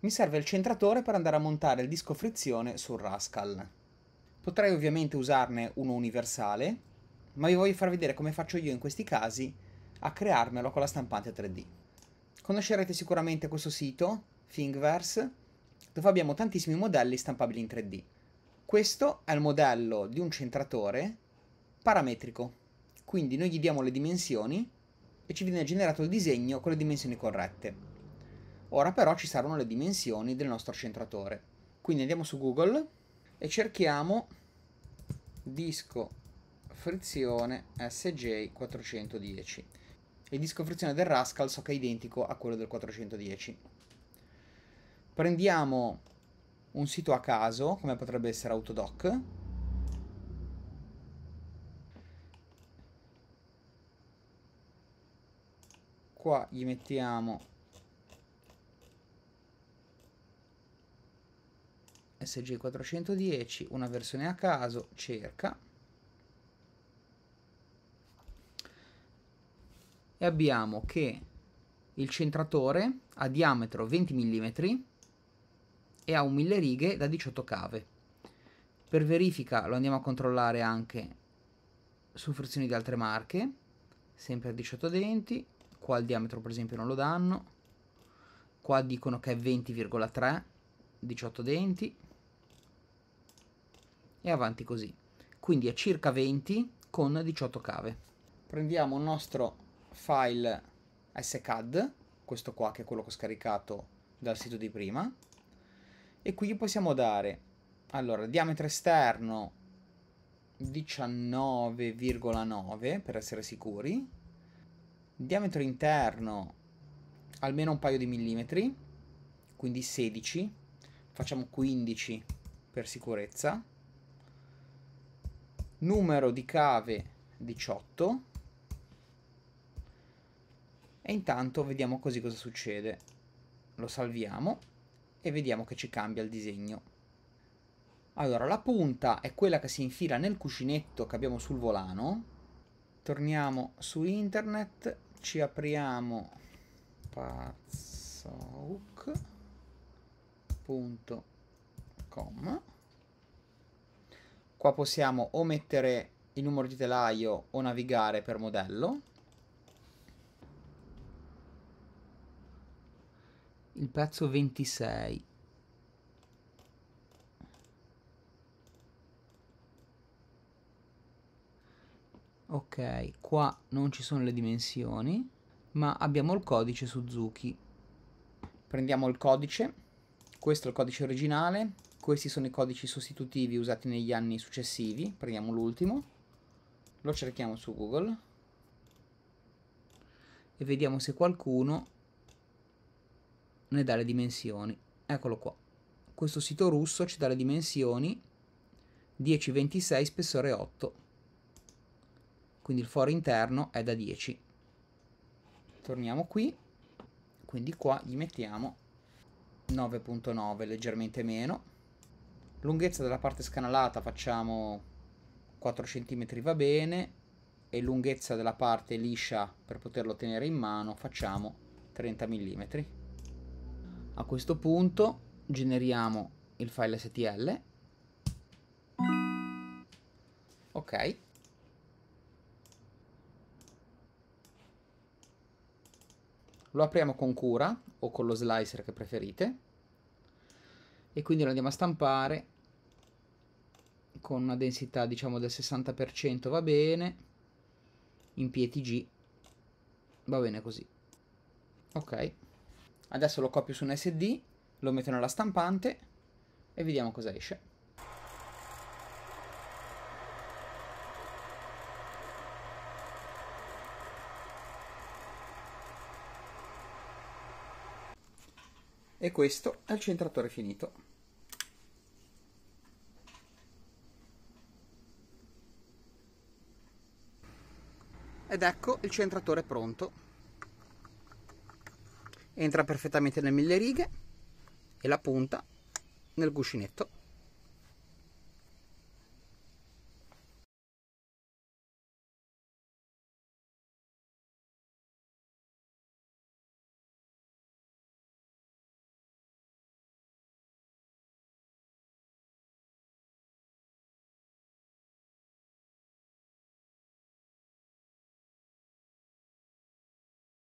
Mi serve il centratore per andare a montare il disco frizione sul Rascal. Potrei ovviamente usarne uno universale, ma vi voglio far vedere come faccio io in questi casi a crearmelo con la stampante 3D. Conoscerete sicuramente questo sito, Thingverse, dove abbiamo tantissimi modelli stampabili in 3D. Questo è il modello di un centratore parametrico, quindi noi gli diamo le dimensioni e ci viene generato il disegno con le dimensioni corrette. Ora però ci servono le dimensioni del nostro centratore. Quindi andiamo su Google e cerchiamo disco frizione SJ410. Il disco frizione del Rascal so che è identico a quello del 410. Prendiamo un sito a caso, come potrebbe essere Autodoc. Qua gli mettiamo SG410, una versione a caso, cerca. E abbiamo che il centratore ha diametro 20 mm e ha un mille righe da 18 cave. Per verifica lo andiamo a controllare anche su frizioni di altre marche, sempre a 18 denti, qua il diametro per esempio non lo danno, qua dicono che è 20,3, 18 denti, e avanti così. Quindi a circa 20 con 18 cave. Prendiamo il nostro file scad, questo qua che è quello che ho scaricato dal sito di prima, e qui possiamo dare, allora, diametro esterno 19,9 per essere sicuri, diametro interno almeno un paio di millimetri, quindi 16, facciamo 15 per sicurezza, numero di cave 18 e intanto vediamo così cosa succede lo salviamo e vediamo che ci cambia il disegno allora la punta è quella che si infila nel cuscinetto che abbiamo sul volano torniamo su internet ci apriamo pazzook.com Qua possiamo o mettere il numero di telaio o navigare per modello. Il pezzo 26. Ok, qua non ci sono le dimensioni, ma abbiamo il codice Suzuki. Prendiamo il codice, questo è il codice originale, questi sono i codici sostitutivi usati negli anni successivi. Prendiamo l'ultimo. Lo cerchiamo su Google. E vediamo se qualcuno ne dà le dimensioni. Eccolo qua. Questo sito russo ci dà le dimensioni 10,26 spessore 8. Quindi il foro interno è da 10. Torniamo qui. Quindi qua gli mettiamo 9.9, leggermente meno lunghezza della parte scanalata facciamo 4 cm va bene e lunghezza della parte liscia per poterlo tenere in mano facciamo 30 mm a questo punto generiamo il file STL ok lo apriamo con cura o con lo slicer che preferite e quindi lo andiamo a stampare con una densità diciamo del 60% va bene, in PETG va bene così. Ok, adesso lo copio su un SD, lo metto nella stampante e vediamo cosa esce. E questo è il centratore finito. ed ecco il centratore pronto entra perfettamente nelle mille righe e la punta nel cuscinetto